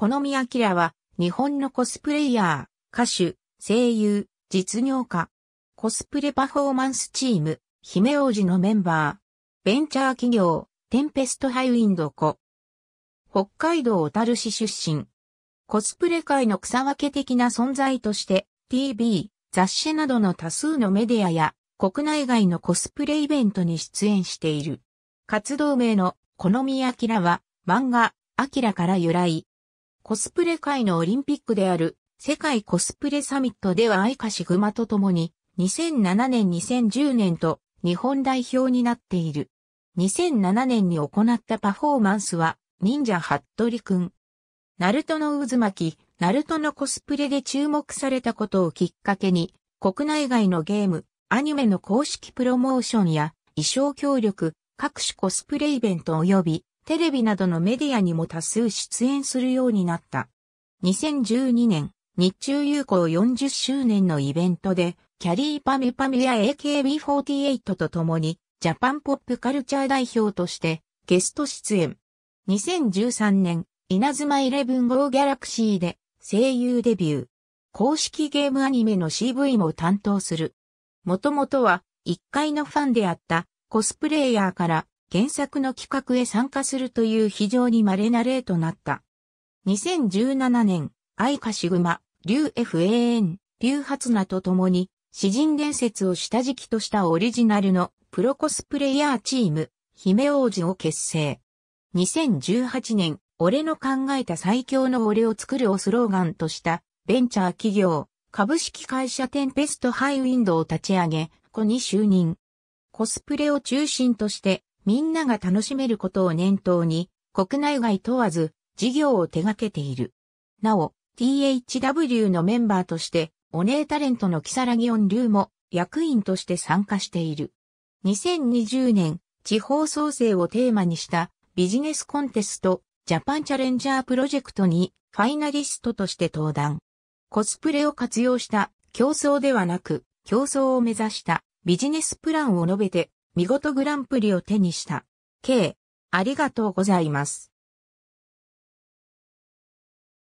このみあきらは、日本のコスプレイヤー、歌手、声優、実業家、コスプレパフォーマンスチーム、姫王子のメンバー、ベンチャー企業、テンペストハイウィンドコ。北海道小樽市出身。コスプレ界の草分け的な存在として、TV、雑誌などの多数のメディアや、国内外のコスプレイベントに出演している。活動名の、このみあきらは、漫画、あきらから由来、コスプレ界のオリンピックである世界コスプレサミットでは愛花シグマと共に2007年2010年と日本代表になっている。2007年に行ったパフォーマンスは忍者ハットリくん。ナルトの渦巻き、ナルトのコスプレで注目されたことをきっかけに国内外のゲーム、アニメの公式プロモーションや衣装協力、各種コスプレイベント及びテレビなどのメディアにも多数出演するようになった。2012年、日中友好40周年のイベントで、キャリーパミパミや AKB48 と共に、ジャパンポップカルチャー代表として、ゲスト出演。2013年、稲妻イレブン号ギャラクシーで、声優デビュー。公式ゲームアニメの CV も担当する。もともとは、一階のファンであった、コスプレイヤーから、原作の企画へ参加するという非常に稀な例となった。2017年、愛カシグマ、竜 FAN、ハツ菜と共に、詩人伝説を下敷きとしたオリジナルのプロコスプレイヤーチーム、姫王子を結成。2018年、俺の考えた最強の俺を作るをスローガンとした、ベンチャー企業、株式会社テンペストハイウィンドを立ち上げ、子に就任。コスプレを中心として、みんなが楽しめることを念頭に、国内外問わず事業を手掛けている。なお、THW のメンバーとして、お姉タレントのキサラギオン流も役員として参加している。2020年、地方創生をテーマにしたビジネスコンテストジャパンチャレンジャープロジェクトにファイナリストとして登壇。コスプレを活用した競争ではなく競争を目指したビジネスプランを述べて見事グランプリを手にした。K、ありがとうございます。